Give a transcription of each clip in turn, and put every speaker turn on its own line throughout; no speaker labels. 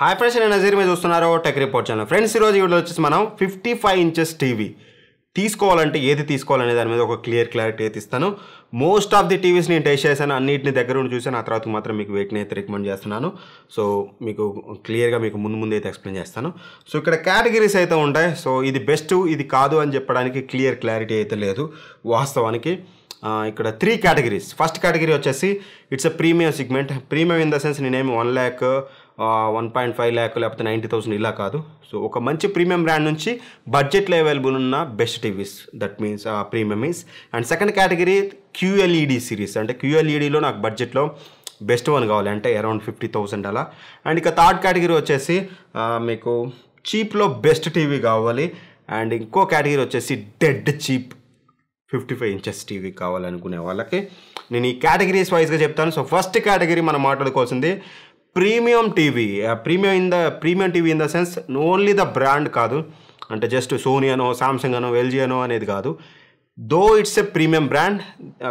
hi friends నేను నజీర్ మీద చూస్తున్నారు టెక్ రిపోర్ట్ ఛానల్ ఫ్రెండ్స్ ఈరోజు వీడియో వచ్చేసి మనం ఫిఫ్టీ ఫైవ్ ఇంచెస్ టీవీ తీసుకోవాలంటే ఏది తీసుకోవాలనే దాని మీద ఒక క్లియర్ క్లారిటీ అయితే ఇస్తాను మోస్ట్ ఆఫ్ ది టీవీస్ నేను టెస్ట్ చేశాను అన్నింటిని దగ్గర ఉండి చూసాను ఆ తర్వాత మాత్రం మీకు వేటిని అయితే రికమెండ్ చేస్తున్నాను సో మీకు క్లియర్గా మీకు ముందు ముందు అయితే ఎక్స్ప్లెయిన్ చేస్తాను సో ఇక్కడ కేటగిరీస్ అయితే ఉంటాయి సో ఇది బెస్ట్ ఇది కాదు అని చెప్పడానికి క్లియర్ క్లారిటీ అయితే లేదు వాస్తవానికి ఇక్కడ త్రీ కేటగిరీస్ ఫస్ట్ కేటగిరీ వచ్చేసి it's a premium segment premium in the sense నేనేమి one lakh one point five lakh లేకపోతే నైంటీ థౌసండ్ ఇలా కాదు సో ఒక మంచి ప్రీమియం బ్రాండ్ నుంచి బడ్జెట్లో అవైలబుల్ ఉన్న best TVs that means premium means and second category QLED series అంటే క్యూఎల్ఈడిలో e నాకు బడ్జెట్లో బెస్ట్ వన్ కావాలి అంటే అరౌండ్ ఫిఫ్టీ థౌసండ్ అలా అండ్ ఇక థర్డ్ కేటగిరీ వచ్చేసి మీకు చీప్లో బెస్ట్ టీవీ కావాలి అండ్ ఇంకో కేటగిరీ వచ్చేసి dead cheap fifty five inches TV కావాలనుకునే వాళ్ళకి నేను ఈ కేటగిరీస్ వైజ్గా చెప్తాను సో ఫస్ట్ కేటగిరీ మనం మాట్లాడుకోవాల్సింది premium TV premium in the premium TV in the sense only the brand కాదు అంటే జస్ట్ సోనీ అనో సామ్సంగ్ అనో ఎల్జీ అనో అనేది కాదు though it's a premium brand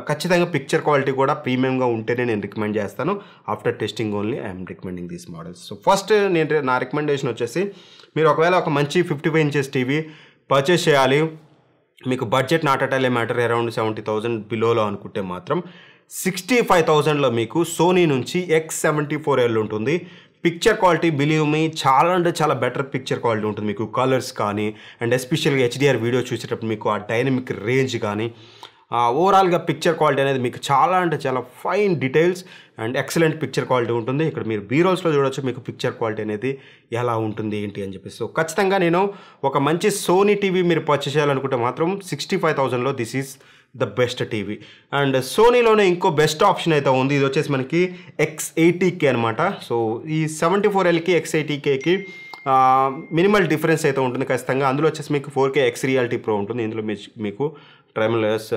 ఖచ్చితంగా పిక్చర్ క్వాలిటీ కూడా ప్రీమియంగా ఉంటేనే నేను రికమెండ్ చేస్తాను after testing only I'm recommending these models so first నేను నా రికమెండేషన్ వచ్చేసి మీరు ఒకవేళ ఒక మంచి fifty five inches TV purchase చేయాలి మీకు budget not matter around seventy thousand బిలోలో అనుకుంటే మాత్రం సిక్స్టీ ఫైవ్ థౌజండ్లో మీకు సోనీ నుంచి ఎక్స్ సెవెంటీ ఫోర్ ఎల్ ఉంటుంది పిక్చర్ క్వాలిటీ బిలీవ్ మీ చాలా అంటే చాలా బెటర్ పిక్చర్ క్వాలిటీ ఉంటుంది మీకు కలర్స్ కానీ అండ్ ఎస్పెషల్గా హెచ్డిఆర్ వీడియో చూసేటప్పుడు మీకు ఆ డైనమిక్ రేంజ్ కానీ ఓవరాల్గా పిక్చర్ క్వాలిటీ అనేది మీకు చాలా అంటే చాలా fine details and excellent picture quality ఉంటుంది ఇక్కడ మీరు బీరోల్స్లో చూడొచ్చు మీకు పిక్చర్ క్వాలిటీ అనేది ఎలా ఉంటుంది ఏంటి అని చెప్పేసి సో ఖచ్చితంగా నేను ఒక మంచి సోనీ టీవీ మీరు పర్చేస్ చేయాలనుకుంటే మాత్రం సిక్స్టీ ఫైవ్ థౌజండ్లో this is the best TV and సోనీలోనే ఇంకో బెస్ట్ ఆప్షన్ అయితే ఉంది ఇది వచ్చేసి మనకి ఎక్స్ ఎయిటీకే అనమాట సో ఈ సెవెంటీ ఫోర్ ఎల్కి ఎక్స్ ఎయిటీకేకి మినిమల్ డిఫరెన్స్ అయితే ఉంటుంది ఖచ్చితంగా అందులో వచ్చేసి మీకు four K X reality pro ఉంటుంది ఇందులో మీకు ట్రైమలర్స్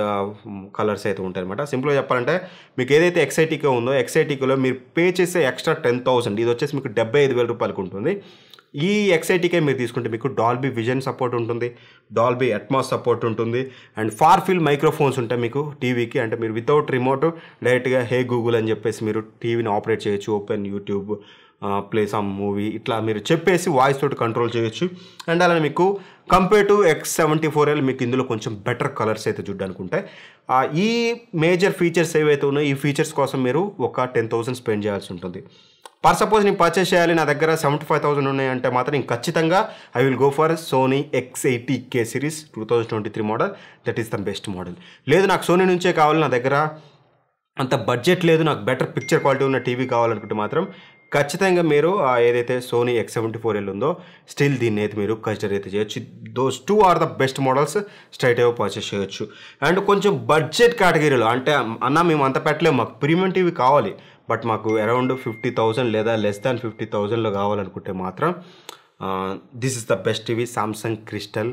కలర్స్ అయితే ఉంటాయి అనమాట సింపుల్గా చెప్పాలంటే మీకు ఏదైతే ఎక్సైటీకే ఉందో ఎక్సైటీకేలో మీరు పే చేసే ఎక్స్ట్రా టెన్ థౌసండ్ ఇది వచ్చేసి మీకు డెబ్బై ఐదు వేల రూపాయలకు ఉంటుంది ఈ ఎక్సైటీకే మీరు తీసుకుంటే మీకు డాల్బీ విజన్ సపోర్ట్ ఉంటుంది డాల్బీ అట్మాస్ సపోర్ట్ ఉంటుంది అండ్ ఫార్ ఫీల్ మైక్రోఫోన్స్ ఉంటాయి మీకు టీవీకి అంటే మీరు వితౌట్ రిమోట్ డైరెక్ట్గా హే గూగుల్ అని చెప్పేసి మీరు టీవీని ఆపరేట్ చేయొచ్చు open YouTube play some movie ఇట్లా మీరు చెప్పేసి వాయిస్ తోటి కంట్రోల్ చేయొచ్చు అండ్ అలానే మీకు compare to X seventy four L మీకు ఇందులో కొంచెం బెటర్ కలర్స్ అయితే చూడడానికి ఉంటాయి ఈ మేజర్ ఫీచర్స్ ఏవైతే ఉన్నాయో ఈ ఫీచర్స్ కోసం మీరు ఒక టెన్ థౌసండ్ స్పెండ్ చేయాల్సి ఉంటుంది పర్ సపోజ్ నేను పర్చేస్ చేయాలి నా దగ్గర సెవెంటీ ఫైవ్ థౌసండ్ ఉన్నాయంటే మాత్రం నేను ఖచ్చితంగా I will go for Sony X eighty K series two thousand twenty three model that is the best model లేదు నాకు సోనీ నుంచే కావాలి నా దగ్గర అంత బడ్జెట్ లేదు నాకు బెటర్ పిక్చర్ క్వాలిటీ ఉన్న టీవీ కావాలనుకుంటే మాత్రం ఖచ్చితంగా మీరు ఏదైతే Sony X seventy four L ఉందో స్టిల్ దీన్ని అయితే మీరు కన్సిడర్ అయితే చేయొచ్చు those two are the best models straight అయ్యో పర్చేస్ చేయొచ్చు అండ్ కొంచెం బడ్జెట్ కేటగిరీలో అంటే అన్న మేము అంత పెట్టలేము మాకు ప్రీమియం టీవీ కావాలి బట్ మాకు అరౌండ్ ఫిఫ్టీ థౌజండ్ లేదా లెస్ దాన్ ఫిఫ్టీ థౌజండ్లో కావాలనుకుంటే మాత్రం this is the best TV Samsung Crystal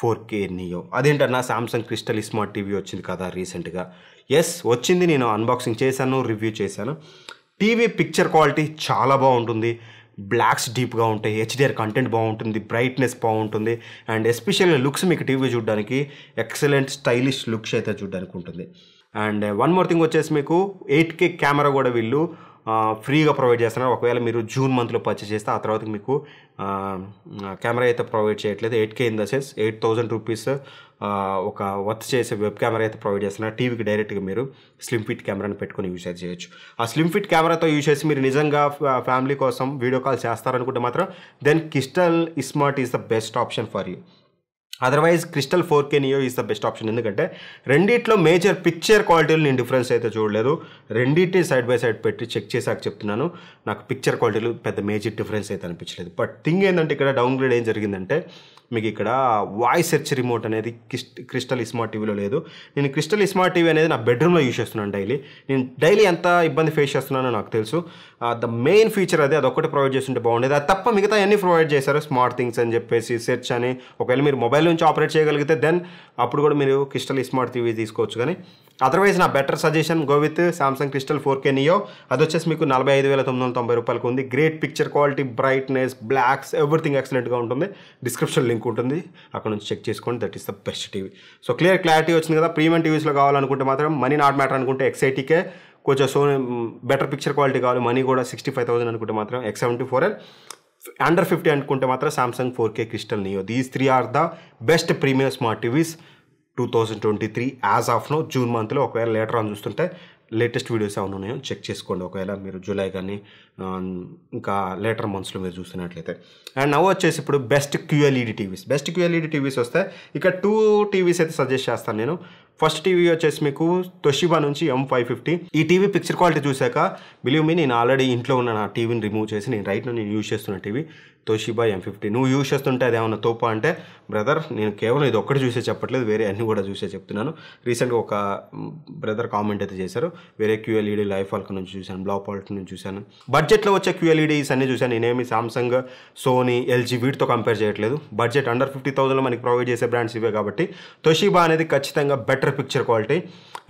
four K Neo అదేంటన్నా సామ్సంగ్ క్రిస్టల్ స్మార్ట్ టీవీ వచ్చింది కదా రీసెంట్గా ఎస్ వచ్చింది నేను అన్బాక్సింగ్ చేశాను రివ్యూ చేశాను టీవీ పిక్చర్ క్వాలిటీ చాలా బాగుంటుంది బ్లాక్స్ డీప్గా ఉంటాయి హెచ్డిఆర్ కంటెంట్ బాగుంటుంది బ్రైట్నెస్ బాగుంటుంది అండ్ ఎస్పెషల్లీ లుక్స్ మీకు టీవీ చూడడానికి ఎక్సలెంట్ స్టైలిష్ లుక్స్ అయితే చూడడానికి ఉంటుంది అండ్ వన్ మోర్ థింగ్ వచ్చేసి మీకు ఎయిట్ కే కెమెరా కూడా వీళ్ళు ఫ్రీగా ప్రొవైడ్ చేస్తున్నారు ఒకవేళ మీరు జూన్ మంత్లో పర్చేస్ చేస్తే ఆ తర్వాత మీకు కెమెరా అయితే ప్రొవైడ్ చేయట్లేదు eight K in the sense eight thousand rupees ఒక వర్త్ చేసే వెబ్ కెమెరా అయితే ప్రొవైడ్ చేస్తున్నారు టీవీకి డైరెక్ట్గా మీరు స్లిమ్ ఫిట్ కెమెరాని పెట్టుకుని యూజ్ చేయొచ్చు ఆ స్లిమ్ ఫిట్ కెమెరాతో యూజ్ చేసి మీరు నిజంగా ఫ్యామిలీ కోసం వీడియో కాల్ చేస్తారనుకుంటే మాత్రం then Crystal smart is the best option for you otherwise Crystal four K Neo is the best option ఎందుకంటే రెండిట్లో మేజర్ పిక్చర్ క్వాలిటీలో నేను డిఫరెన్స్ అయితే చూడలేదు రెండింటిని సైడ్ బై సైడ్ పెట్టి చెక్ చేశాక చెప్తున్నాను నాకు పిక్చర్ క్వాలిటీలో పెద్ద మేజర్ డిఫరెన్స్ అయితే అనిపించలేదు బట్ థింగ్ ఏంటంటే ఇక్కడ డౌన్గ్రేడ్ ఏం జరిగిందంటే మీకు ఇక్కడ వాయిస్ సెర్చ్ రిమోట్ అనేది క్రిస్టల్ స్మార్ట్ టీవీలో లేదు నేను క్రిస్టల్ స్మార్ట్ టీవీ అనేది నా బెడ్రూమ్లో యూజ్ చేస్తున్నాను డైలీ నేను డైలీ ఎంత ఇబ్బంది ఫేస్ చేస్తున్నానో నాకు తెలుసు ద మెయిన్ ఫీచర్ అది అదొకటి ప్రొవైడ్ చేస్తుంటే బాగుండేది అది తప్ప మిగతా అన్ని ప్రొవైడ్ చేశారు స్మార్ట్ థింగ్స్ అని చెప్పేసి సెర్చ్ అని ఒకవేళ మీరు మొబైల్ నుంచి ఆపరేట్ చేయగలిగితే దెన్ అప్పుడు కూడా మీరు క్రిస్టల్ స్మార్ట్ టీవీ తీసుకోవచ్చు కానీ అదర్వైజ్ నా better suggestion go with Samsung Crystal four K Neo అది వచ్చేసి మీకు నలభై ఐదు వేల తొమ్మిది వందల తొంభై రూపాయలకు ఉంది great picture quality brightness blacks everything ఎక్సలెంట్గా ఉంటుంది డిస్క్రిప్షన్ లింక్ ఉంటుంది అక్కడ నుంచి చెక్ చేసుకోండి that is the best TV so clear clarity వచ్చింది కదా ప్రీమియం టీవీస్లో కావాలనుకుంటే మాత్రం మనీ నాట్ మ్యాటర్ అనుకుంటే ఎక్సైటీకే కొంచెం సో బెటర్ పిక్చర్ క్వాలిటీ కావాలి మనీ కూడా సిక్స్టీ ఫైవ్ థౌసండ్ అనుకుంటే మాత్రం X seventy four L under fifty అనుకుంటే మాత్రం Samsung four K Crystal Neo these three are the best premium smart TVs two thousand twenty three as of now June మంత్లో ఒకవేళ later on చూస్తుంటే latest videos ఏమైనా ఉన్నాయో check చేసుకోండి ఒకవేళ మీరు జూలై కానీ ఇంకా లేటర్ మంత్స్లో మీరు చూస్తున్నట్లయితే అండ్ నవ్వు వచ్చేసి ఇప్పుడు best QLED TVs best QLED TVs వస్తే ఇక టూ టీవీస్ అయితే సజెస్ట్ చేస్తాను నేను ఫస్ట్ టీవీ వచ్చేసి మీకు తొషిబా నుంచి ఎం ఫైవ్ ఫిఫ్టీ ఈ టీవీ పిక్చర్ క్వాలిటీ చూశాక బిలీవ్ మీ నేను ఆల్రెడీ ఇంట్లో ఉన్న నా టీవీని రిమూవ్ చేసి నేను రైట్ నేను యూజ్ చేస్తున్న టీవీ తోషిబా ఎం ఫిఫ్టీ నువ్వు యూజ్ చేస్తుంటే అది ఏమైనా తోపా అంటే బ్రదర్ నేను కేవలం ఇది ఒక్కటి చూసే చెప్పట్లేదు వేరే అన్నీ కూడా చూసే చెప్తున్నాను రీసెంట్గా ఒక బ్రదర్ కామెంట్ అయితే చేశారు వేరే క్యూఎల్ఈడి లైఫ్ ఆల్క నుంచి చూశాను బ్లాక్ పాల్ట్ నుంచి చూశాను బడ్జెట్లో వచ్చే క్యూఎల్ఈడీస్ e అన్ని చూశాను నేనేమి సామ్సంగ్ సోనీ ఎల్జీ వీటితో కంపేర్ చేయట్లేదు బడ్జెట్ అండర్ ఫిఫ్టీ థౌసండ్లో మనకి ప్రొవైడ్ చేసే బ్రాండ్స్ ఇవే కాబట్టి తోషిబా అనేది ఖచ్చితంగా బెటర్ పిక్చర్ క్వాలిటీ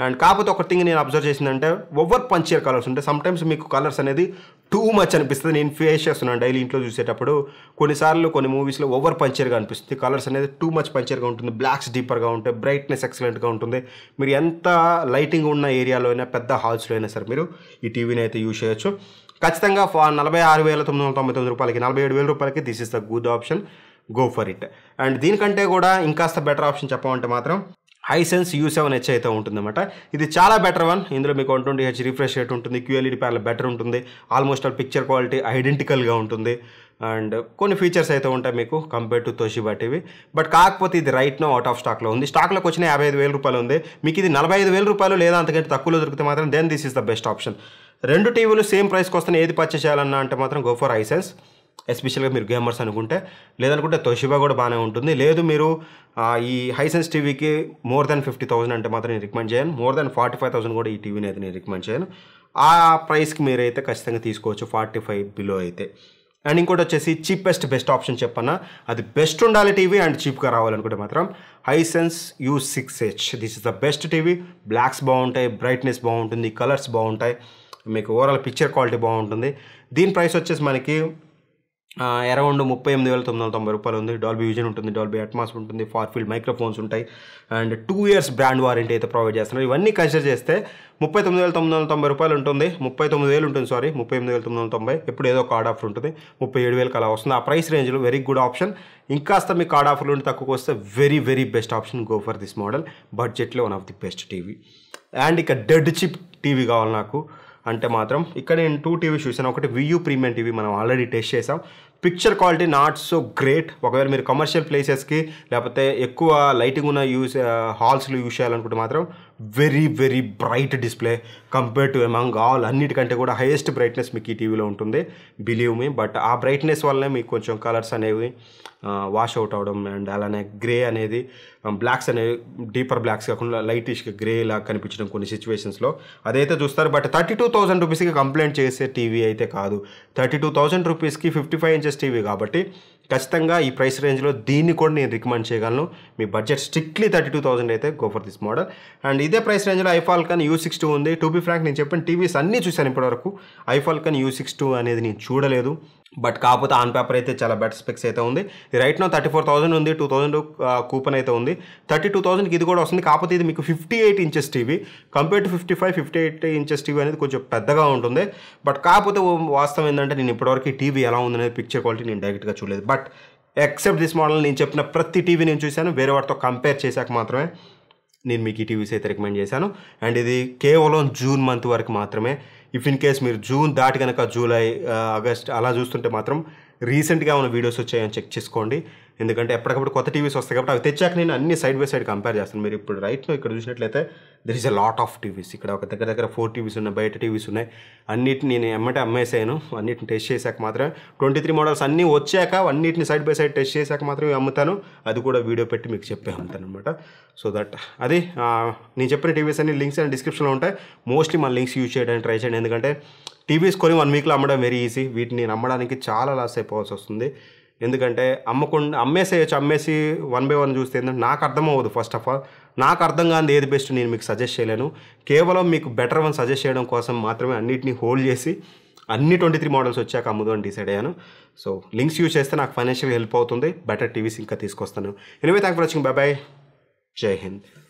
అండ్ కాకపోతే ఒక థింగ్ నేను అబ్జర్వ్ చేసిందంటే ఓవర్ పంచర్ కలర్స్ ఉంటాయి సమ్టైమ్స్ మీకు కలర్స్ అనేది టూ మచ్ అనిపిస్తుంది నేను ఫేస్ చేస్తున్నాను డైలీ ఇంట్లో చూసేటప్పుడు కొన్నిసార్లు కొన్ని మూవీస్లో ఓవర్ పంచర్గా అనిపిస్తుంది కలర్స్ అనేది టూ మచ్ పంచర్గా ఉంటుంది బ్లాక్స్ డీపర్గా ఉంటాయి బ్రైట్నెస్ ఎక్సలెంట్గా ఉంటుంది మీరు ఎంత లైటింగ్ ఉన్న ఏరియాలో అయినా పెద్ద హాల్స్లో అయినా సరే మీరు ఈ టీవీని అయితే యూజ్ చేయొచ్చు ఖచ్చితంగా ఫా నలభై ఆరు వేల తొమ్మిది వందల తొంభై తొమ్మిది రూపాయలకి నలభై ఏడు వేల రూపాయలకి this is the good option go for it and దీనికంటే కూడా ఇంకాస్త బెటర్ ఆప్షన్ చెప్పమంటే మాత్రం హైసెన్స్ యూ సెవెన్ హెచ్ అయితే ఉంటుందన్నమాట ఇది చాలా బెటర్ వన్ ఇందులో మీకు one twenty H refresh rate ఉంటుంది క్యూఎల్ఈడి ప్యానల్ బెటర్ ఉంటుంది ఆల్మోస్ట్ ఆల్ పిక్చర్ క్వాలిటీ ఐడెంటికల్గా ఉంటుంది అండ్ కొన్ని ఫీచర్స్ అయితే ఉంటాయి మీకు కంపేర్ టు తోషి టీవీ బట్ కాకపోతే ఇది రైట్ నో అవుట్ ఆఫ్ స్టాక్లో ఉంది స్టాక్లోకి వచ్చిన యాభై ఐదు వేల రూపాయలు ఉంది మీకు ఇది నలభై ఐదు వేల రూపాయలు లేదా అంతకంటే తక్కువలో దొరికితే మాత్రం then this is the best option రెండు టీవీలు సేమ్ ప్రైస్కి వస్తే ఏది పర్చేస్ చేయాలన్నా అంటే మాత్రం గో ఫర్ ఐసెన్స్ ఎస్పెషల్గా మీరు గేమర్స్ అనుకుంటే లేదనుకుంటే తోషిబా కూడా బాగానే ఉంటుంది లేదు మీరు ఈ హైసెన్స్ టీవీకి మోర్ దాన్ ఫిఫ్టీ థౌసండ్ అంటే మాత్రం నేను రికమెండ్ చేయను more than forty five thousand కూడా ఈ టీవీని అయితే నేను రికమెండ్ చేయను ఆ ప్రైస్కి మీరు అయితే ఖచ్చితంగా తీసుకోవచ్చు ఫార్టీ ఫైవ్ బిలో అయితే అండ్ ఇంకోటి వచ్చేసి చీపెస్ట్ బెస్ట్ ఆప్షన్ చెప్పన్నా అది బెస్ట్ ఉండాలి టీవీ అండ్ చీప్గా రావాలనుకుంటే మాత్రం Hisense U six H this is the best TV blacks బాగుంటాయి బ్రైట్నెస్ బాగుంటుంది కలర్స్ బాగుంటాయి మీకు ఓవరాల్ పిక్చర్ క్వాలిటీ బాగుంటుంది దీని ప్రైస్ వచ్చేసి మనకి అరౌండ్ ముప్పై ఎనిమిది వేల తొమ్మిది వందల తొంభై రూపాయలు ఉంది డాల్బీ విజన్ ఉంటుంది డాల్బీ అట్మాస్ ఉంటుంది ఫీల్డ్ మైక్రోఫోన్స్ ఉంటాయి and two years brand warranty అయితే ప్రొవైడ్ చేస్తున్నారు ఇవన్నీ కన్సిడర్ చేస్తే ముప్పై తొమ్మిది వేల తొమ్మిది వందల తొంభై రూపాయలు ఉంటుంది ముప్పై తొమ్మిది వేలు ఉంటుంది సారీ ముప్పై ఎనిమిది వేల తొమ్మిది వందల తొంభై ఇప్పుడు ఏదో కార్డ్ ఆఫర్ ఉంటుంది ముప్పై ఏడు వేలకు అలా వస్తుంది ఆ ప్రైస్ రేంజ్లో వెరీ గుడ్ ఆప్షన్ ఇంకాస్త మీ కార్డ్ ఆఫర్లు ఉంటే తక్కువ వస్తే very very best option go for this model బడ్జెట్లో one of the best TV and ఇక డెడ్ చిప్ టీవీ కావాలి నాకు అంటే మాత్రం ఇక్కడ నేను టూ టీవీస్ చూసాను ఒకటి వియూ ప్రీమియం టీవీ మనం ఆల్రెడీ టెస్ట్ చేసాం picture quality not so great ఒకవేళ మీరు కమర్షియల్ ప్లేసెస్కి లేకపోతే ఎక్కువ లైటింగ్ ఉన్న యూస్ హాల్స్లో యూస్ చేయాలనుకుంటే మాత్రం very very bright display compare to among all అన్నిటికంటే కూడా హైయెస్ట్ బ్రైట్నెస్ మీకు ఈ టీవీలో ఉంటుంది బిలీవ్ మీ బట్ ఆ బ్రైట్నెస్ వల్లనే మీకు కొంచెం కలర్స్ అనేవి వాష్ అవుట్ అవడం అండ్ అలానే గ్రే అనేది బ్లాక్స్ అనేవి డీపర్ బ్లాక్స్ కాకుండా లైటిష్గా గ్రే ఇలా కనిపించడం కొన్ని సిచ్యువేషన్స్లో అదైతే చూస్తారు బట్ థర్టీ టూ థౌసండ్ రూపీస్కి కంప్లైంట్ చేసే టీవీ అయితే కాదు థర్టీ టూ థౌసండ్ రూపీస్కి fifty five inches prices TV కాబట్టి ఖచ్చితంగా ఈ ప్రైస్ రేంజ్లో దీన్ని కూడా నేను రికమెండ్ చేయగలను మీ budget strictly thirty two thousand అయితే go for this model and ఇదే ప్రైస్ రేంజ్లో ఐఫాల్కన్ యూ సిక్స్ టూ ఉంది టూ బీ ఫ్రాంక్ నేను చెప్పిన టీవీస్ అన్నీ చూశాను ఇప్పటివరకు ఐఫాల్కన్ యూ సిక్స్ టూ అనేది నేను చూడలేదు బట్ కాకపోతే ఆన్ పేపర్ అయితే చాలా బెటర్ స్పెక్స్ అయితే ఉంది రైట్ నా థర్టీ ఫోర్ థౌసండ్ ఉంది టూ థౌసండ్ కూపన్ అయితే ఉంది థర్టీ టూ థౌసండ్కి ఇది కూడా వస్తుంది కాకపోతే ఇది మీకు fifty eight inches TV compare to fifty five fifty eight inches TV అనేది కొంచెం పెద్దగా ఉంటుంది బట్ కాకపోతే వాస్తవం ఏంటంటే నేను ఇప్పటివరకు టీవీ ఎలా ఉందనేది పిక్చర్ క్వాలిటీ నేను డైరెక్ట్గా చూడలేదు బట్ ఎక్సెప్ట్ దిస్ మోడల్ నేను చెప్పిన ప్రతి టీవీ నేను చూశాను వేరే వాటితో కంపేర్ చేశాక మాత్రమే నేను మీకు ఈ టీవీస్ అయితే రికమెండ్ చేశాను అండ్ ఇది కేవలం జూన్ మంత్ వరకు మాత్రమే ఇఫ్ ఇన్ కేస్ మీరు జూన్ దాటి కనుక జూలై ఆగస్ట్ అలా చూస్తుంటే మాత్రం రీసెంట్గా ఉన్న వీడియోస్ వచ్చాయని చెక్ చేసుకోండి ఎందుకంటే ఎప్పటికప్పుడు కొత్త టీవీస్ వస్తాయి కాబట్టి అవి తెచ్చాక నేను అన్ని సైడ్ బై సైడ్ కంపేర్ చేస్తాను మీరు ఇప్పుడు రైట్లో ఇక్కడ చూసినట్లయితే there is a lot of TVs ఇక్కడ ఒక దగ్గర దగ్గర ఫోర్ టీవీస్ ఉన్నాయి బయట టీవీస్ ఉన్నాయి అన్నిటిని నేను ఎమ్మటే అమ్మేసాను అన్నిటిని టెస్ట్ చేశాక మాత్రం ట్వంటీ త్రీ మోడల్స్ అన్నీ వచ్చాక అన్నింటిని సైడ్ బై సైడ్ టెస్ట్ చేశాక మాత్రమే అమ్ముతాను అది కూడా వీడియో పెట్టి మీకు చెప్పే అమ్ముతాను అనమాట సో దట్ అది నేను చెప్పిన టీవీస్ అన్ని లింక్స్ అండ్ డిస్క్రిప్షన్లో ఉంటాయి మోస్ట్లీ మన లింక్స్ యూజ్ చేయడానికి ట్రై చేయండి ఎందుకంటే టీవీస్ కొని వన్ వీక్లో అమ్మడం వెరీ ఈజీ వీటిని అమ్మడానికి చాలా లాస్ అయిపోవాల్సి వస్తుంది ఎందుకంటే అమ్మకుండా అమ్మేసేయచ్చు అమ్మేసి వన్ బై వన్ చూస్తే ఏంటంటే నాకు అర్థం అవ్వదు ఫస్ట్ ఆఫ్ ఆల్ నాకు అర్థం కానిది ఏది బెస్ట్ నేను మీకు సజెస్ట్ చేయలేను కేవలం మీకు బెటర్ వన్ సజెస్ట్ చేయడం కోసం మాత్రమే అన్నిటిని హోల్డ్ చేసి అన్ని ట్వంటీ త్రీ మోడల్స్ వచ్చాక అమ్ముదో అని డిసైడ్ అయ్యాను సో లింక్స్ యూజ్ చేస్తే నాకు ఫైనాన్షియల్ హెల్ప్ అవుతుంది బెటర్ టీవీస్ ఇంకా తీసుకొస్తాను anyway thank for watching bye bye Jai Hind